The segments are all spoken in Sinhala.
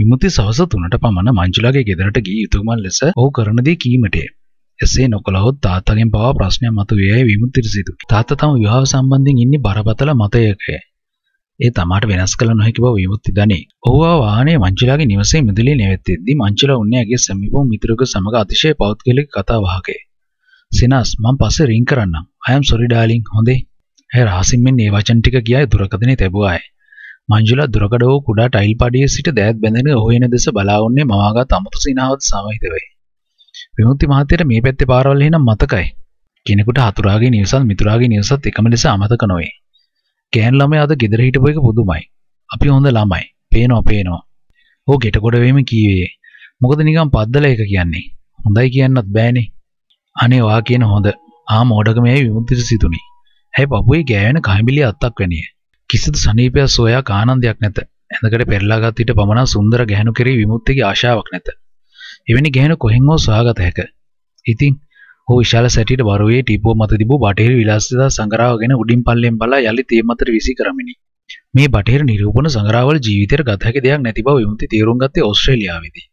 විමුති සවස තුනට පමණ මංජුලාගේ ගෙදරට ගිය යුතුමන් ලෙස ඔහු කරන දේ කීමටේ. එසේ නොකළහොත් තාත්තගෙන් පවා ප්‍රශ්නයක් මතුවේයයි විමුතිට සිදු. තාත්තා තම විවාහ සම්බන්ධයෙන් ඉන්නේ බරපතල මතයක. ඒ තමාට වෙනස් කළ නොහැකි බව විමුති දනී. ඔහු ආ වාහනේ මංජුලාගේ නිවසේ මිදුලේ නැවතෙද්දී මංජුලා උන්නේ ඇගේ සමීපව මිතුරෙකු සමග අතිශය පෞද්ගලික කතා වහකේ. සිනස් මම පස්සේ රින් කරන්නම්. I am sorry darling. හොඳේ. ඇය රහසින්මෙන් මේ වචන ටික කියයි දුරකථනේ තැබුවායේ. මංජුලා දුරකඩෝ කුඩා ටයිල් පඩියේ සිට දෑත් බැඳෙන ඔහෙන දෙස බලා වුණේ මවාගත් අමුතු සිනාවත් සමහිතවයි. විමුක්ති මහත්තයට මේ පැත්තේ පාරවල් එනම් මතකයි. කෙනෙකුට හතුරාගේ නිවසත් මිතුරාගේ නිවසත් එකම ලෙස අමතක නොවේ. ගෑන් ළමයා අද ගෙදර හිටපු එක පුදුමයි. අපි හොඳ ළමයි. පේනවා පේනවා. ඕ ගෙට කොට වෙමින් කීවේ. මොකද නිකන් පද්දල එක කියන්නේ. හොඳයි කියන්නත් බෑනේ. අනේ ඔයා කියන හොඳ. ආ මෝඩකමයි විමුක්තිට සිතුනි. ඇයි බබුවේ ගෑවෙන කහඹිලිය අත්තක් වෙන්නේ. කිසිදු සනීපයක් සොයා ආනන්දයක් නැත. ඇඳකට පෙරලාගත් ඊට පමණක් සුන්දර ගැහණු කෙරෙහි විමුක්තියගේ ආශාවක් නැත. එවැනි ගැහණු කොහෙන් හෝ සොයාගත හැක. ඉතින් ඔහු විශාල සැටියට බරුවේ ටීපුව මත තිබූ බටහිර විලාසිතා සංග්‍රහගෙන උඩින් පල්ලෙන් බලා යලි තේ මතට විසි කරමිනි. මේ බටහිර නිරූපණ සංග්‍රහවල ජීවිතයට ගත හැකි දෙයක් නැති බව විමුක්ති තීරුම් ගත්තේ ඕස්ට්‍රේලියාවේදී.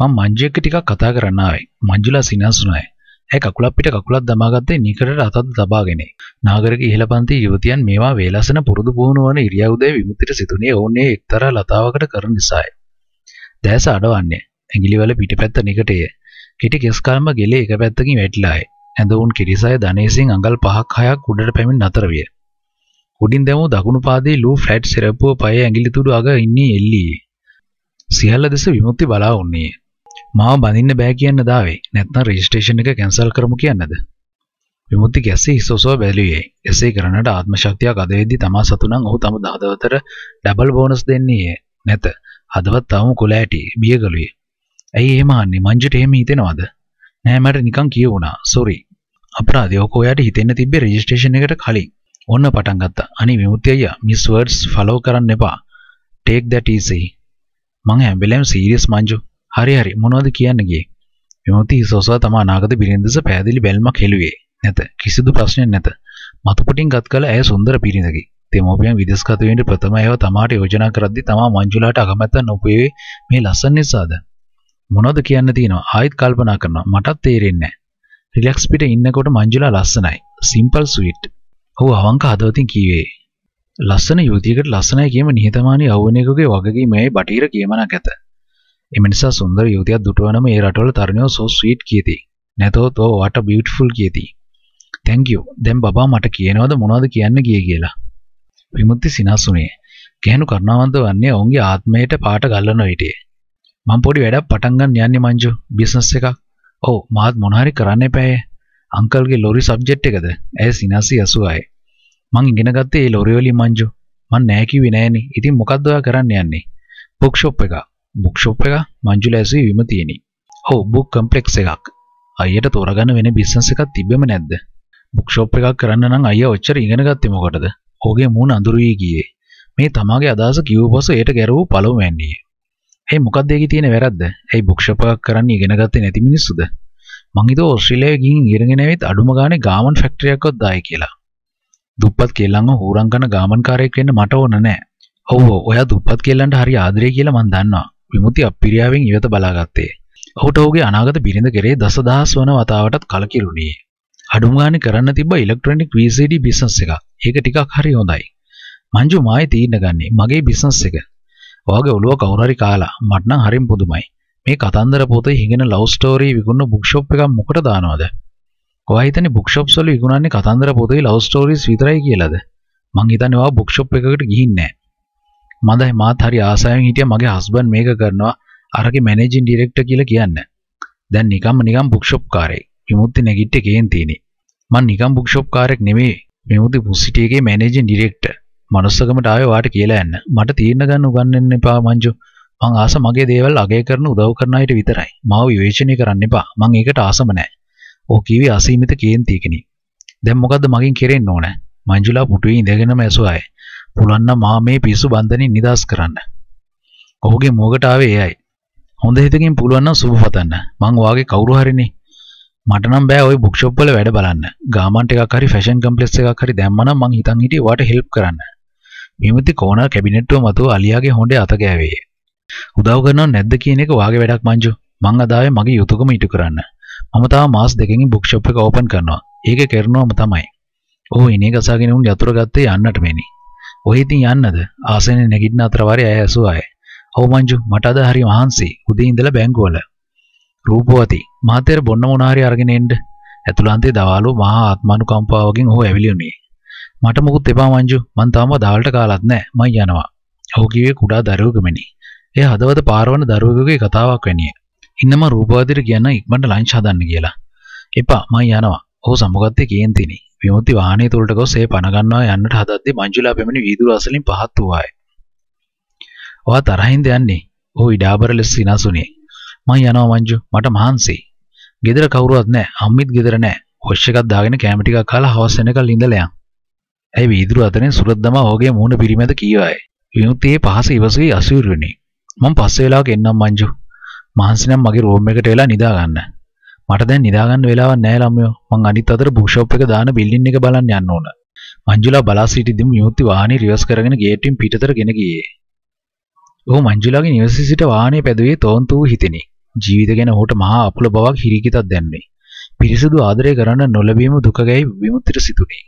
මම මංජුඑක්ක ටිකක් කතා කරන්න ආවේ. මංජුලා සිනහසුනායි. ඇ කකුලක් පිට කකුලක් දමාගත්තේ නිකරට අතත් දබාගෙන. නාගරික ඉහළ පන්ති යුවතියන් මේවා වේලසන පුරුදු පුහුණු වන ඉරියව්දේ විමුක්තිට සිදුනේ ඔවුන් ඒ එක්තරා ලතාවකට කරන නිසායි. දැස අඩවන්නේ. ඇඟිලිවල පිටපැත්ත නිකටය. කෙටි කෙස්කල්ම ගෙලේ එක පැත්තකින් වැටිලායි. ඇඳවුන් කිරිසය ධනේසින් අඟල් පහක් හයක් උඩට පැමිණ නතර විය. උඩින් දැමූ දකුණු පාදයේ ලූ ෆ්ලැට් සිරප්පුව පයේ ඇඟිලි තුඩු අග ඉන්නේ එල්ලී. සියල්ල දෙස විමුක්ති බලා වුණේ. මාව බඳින්න බෑ කියන්න දාවේ නැත්නම් රෙජිස්ට්‍රේෂන් එක කැන්සල් කරමු කියන්නද විමුක්ති ගැස්සේ හිසෝසෝ බැලුවේ එසේ කරනට ආත්ම ශක්තියක් අද වෙද්දී තමා සතු නම් ඔහු තම දහදවතර ඩබල් බෝනස් දෙන්නේ නැත හදවත් තවම කුලෑටි බිය ගලුවේ ඇයි එහෙම අහන්නේ මංජුට එහෙම හිතෙනවද නෑ මට නිකන් කියවුණා සෝරි අපරාධය ඔක ඔයාට හිතෙන්න තිබ්බේ රෙජිස්ට්‍රේෂන් එකට කලින් ඔන්න පටන් ගත්තා අනේ විමුක්ති අයියා මිස් වර්ඩ්ස් ෆලෝ කරන්න එපා ටේක් දැට් ඊසි මං හැම වෙලාවෙම සීරියස් මංජු හරි හරි මොනවද කියන්න ගියේ? විමුක්ති හිසෝසවා තම අනාගත බිරිඳ දෙස පෑදිලි බැල්මක් හෙළුවේ. නැත. කිසිදු ප්‍රශ්නයක් නැත. මතුපිටින් ගත් කල ඇය සුන්දර පිරිඳකි. දෙමෝපියන් විදේශගත වෙන්න ප්‍රථම ඒව තමාට යෝජනා කරද්දී තමා මංජුලාට අකමැත්තක් නොපුවේ මේ ලස්සන නිසාද? මොනවද කියන්න තියෙනවා? ආයෙත් කල්පනා කරනවා. මටත් තේරෙන්නේ නැහැ. රිලැක්ස් පිට ඉන්නකොට මංජුලා ලස්සනයි. Simple sweet. ඔහු අවංක හදවතින් කීවේ. ලස්සන යුවතියකට ලස්සනයි කියම නිහතමානී අවුවනයකගේ වගකීමයි බටීර කියමනක් ඇත. එම නිසා සුන්දර යුවතියක් දුටුවනම ඒ රටවල තරුණයෝ සෝ ස්වීට් කියති. නැතොත් ඔව් what a beautiful කියති. thank you. දැන් බබා මට කියනවද මොනවද කියන්න ගියේ කියලා. විමුක්ති සිනාසුනේ. ගැහණු කරුණාවන්ත වන්නේ ඔවුන්ගේ ආත්මයට පාට ගල්ලන විටේ. මම පොඩි වැඩක් පටන් ගන්න යන්නේ මංජු බිස්නස් එකක්. ඔව් මාත් මොන හරි කරන්න එපාය. අංකල්ගේ ලොරි සබ්ජෙක්ට් එකද? ඇය සිනාසි අසුවයි. මං ඉගෙන ගත්තේ ඒ ලොරි වලින් මංජු. මං නෑ කිව්වේ නෑනේ. ඉතින් මොකද්ද ඔයා කරන්න යන්නේ? බුක් ෂොප් එකක්. බුක්ෂොප් එක මංජුලඇසී විම තියෙන ඔහු බුක් කම්පලෙක්් එකක් අයට තෝරගන්න වෙන බිස්සන්ස එකක් තිබෙම නැද්ද බුක්ෂෝප් එකක් කරන්න නම් අය ඔච්චර ඉගෙන ගත්තමකොටද ඕගේ මූුණ අඳුරුවී ගියේ මේ තමාගේ අදහස කිව් පස එයට ගැරවූ පලව වැන්නේ ඒ මොකක්දේක තියෙන වැරද්ද ඇයි බුක්ෂපයක් කරන්න ඉගෙනගත්තේ නැති මිනිස්සුද මංහිත ඔස්ශ්‍රලයගින් ඉරගෙනවෙත් අඩුමගාන ගාමන් ෆෙක්ට්‍රියකොත් දායි කියලා දුප්පත් කෙල්ලං හූරංගන ගාමන්කාරයෙක් වෙන්න මට ඕන නෑ ඔවෝ ඔයා දුප්පත් කෙල්ලන්ට හරි ආදරය කියලා මන් දන්නවා විමුති අපිරියාවෙන් ඉවත බලාගත්තේ. ඔහුට ඔහුගේ අනාගත බිරිඳ කෙරේ දසදහස් වන වතාවටත් කලකිරුණේ. අඩුම ගානේ කරන්න තිබ්බ ඉලෙක්ට්‍රොනික VCD බිස්නස් එක. ඒක ටිකක් හරි හොඳයි. මංජු මායි තීරණ ගන්නේ මගේ බිස්නස් එක. ඔයාගේ ඔළුව කවුරු හරි කාලා මට නම් හරිම පුදුමයි. මේ කතන්දර පොතේ හිඟන ලව් ස්ටෝරි විකුණන බුක් ෂොප් එකක් මොකට දානවද? ඔයා හිතන්නේ බුක් ෂොප්ස් වල විකුණන්නේ කතන්දර පොතේ ලව් ස්ටෝරීස් විතරයි කියලාද? මං හිතන්නේ ඔයා බුක් ෂොප් එකකට ගිහින් නැහැ. මදයි මාත් හරි ආසාවෙන් හිටියා මගේ හස්බන්ඩ් මේක කරනවා අරගේ මැනේජින් ඩිරෙක්ටර් කියලා කියන්නේ. දැන් නිකම්ම නිකම් බුක් ෂොප් කාරයෙක්. විමුක්ති නැගිට්ටේ කේන් තියෙන්නේ. මං නිකම් බුක් ෂොප් කාරයෙක් නෙමෙයි. විමුක්ති පුස්සිටි එකේ මැනේජින් ඩිරෙක්ටර්. මනුස්සකමට ආවේ වාට කියලා යන්න. මට තීරණ ගන්න උගන්වන්න එපා මංජු. මං ආස මගේ දේවල් අගය කරන උදව් කරන අයට විතරයි. මාව විවේචනය කරන්න එපා. මං ඒකට ආසම නැහැ. ඕ කිවි අසීමිත කේන්තියකිනි. දැන් මොකද්ද මගෙන් කෙරෙන්න ඕන? මංජුලා පුටුවේ ඉඳගෙනම ඇසුවාය. පුළුවන් නම් මා මේ පිස්සු බන්ධනින් නිදහස් කරන්න. ඔහුගේ මුවකට ආවේ එයයි. හොඳ හිතකින් පුළුවන් නම් සුබ පතන්න. මං වාගේ කවුරු හරිනේ. මට නම් බෑ ওই බුක් ෂොප් වල වැඩ බලන්න. ගාමන්ට් එකක් හරි ෆැෂන් කම්ප්ලෙක්ස් එකක් හරි දැම්මනම් මං හිතන් හිටියේ වාට හෙල්ප් කරන්න. විමුති කෝනා කැබිනට්ටුව මතුව අලියාගේ හොඬේ අත ගෑවේ. උදව් කරනව නැද්ද කියන එක වාගේ වැඩක් මංජු. මං අදාවේ මගේ යුතුයකම ඉටු කරන්න. මම තාම මාස් දෙකකින් බුක් ෂොප් එක ඕපන් කරනවා. ඒක කරනවම තමයි. ඔහු ඉනේ ගසාගෙන උන් යතුරු ගත්තේ යන්නට මෙනි. ඔය ඉතින් යන්නද? ආසනේ නැගිටින අතර වාරේ ඇය ඇසුවා අය. "ඔව් මංජු මට අද හරි මහන්සි. උදේ ඉඳලා බැංකුවල." රූපවති මහතෙර බොන්න මොන හරි අරගෙන එන්න. ඇතුළාන්තයේ දවාලු මහා ආත්මානුකම්පාවකින් ඔහු ඇවිලුණේ. මට මොකුත් එපා මංජු මං තාම දාල්ට කාලත් නෑ මං යනවා. ඔහු කිව්වේ කුඩා දරුවෙකුමනි. එය හදවත පාරවන දරුවෙකුගේ කතාවක් වැනිය. ඉන්නම රූපවතිට කියන ඉක්මනට ලන්ච් හදන්න කියලා. එපා මං යනවා. ඔහු සමුගත්තේ කේන්තිනේ. විමුක්ති වාහනය තුළට ගොස් ඒ පණ ගන්නවා යන්නට හදද්දී මංජුලා පැමිණි වීදුරු අසලින් පහත් වූවාය. ඔහා තරහින්ද යන්නේ? ඔහු ඉඩාබර ලෙස සිනසුනේ. මං යනවා මංජු මට මහන්සි. ගෙදර කවුරුවත් නැහැ. අම්මිත් ගෙදර නැහැ. හොෂ් එකක් දාගෙන කැම ටිකක් කාලා හවස් වෙනකල් ඉඳලා යන්. ඇයි වීදුරු අතරින් සුරත් දමා ඔහුගේ මූණ පිරිමැද කීවාය. විමුක්තියේ පහස ඉවසී අසීරු වෙන්නේ. මං පස්සේ වෙලාවක එන්නම් මංජු. මහන්සි නම් මගේ රූම් එකට වෙලා නිදා ගන්න. මට දැන් නිදාගන්න වෙලාවක් නැහැ ළමයෝ. මං අනිත් අතට බුක් ෂොප් එක දාන බිල්ඩින් එක බලන්න යන්න ඕන. මංජුලා බලා සිටිද්දිම යෝති වාහනේ රිවර්ස් කරගෙන ගේට්ටුවෙන් පිටතට ගෙන ගියේ. ඔහු මංජුලාගේ නිවසේ සිට වාහනේ පැදුවේ තෝන්තු වූ හිතෙනි. ජීවිත ගැන ඔහුට මහා අපුල බවක් හිරිකිතක් දැන්නේ. පිරිසිදු ආදරය කරන්න නොලැබීම දුක ගැයි විමුක්තිට සිතුනේ.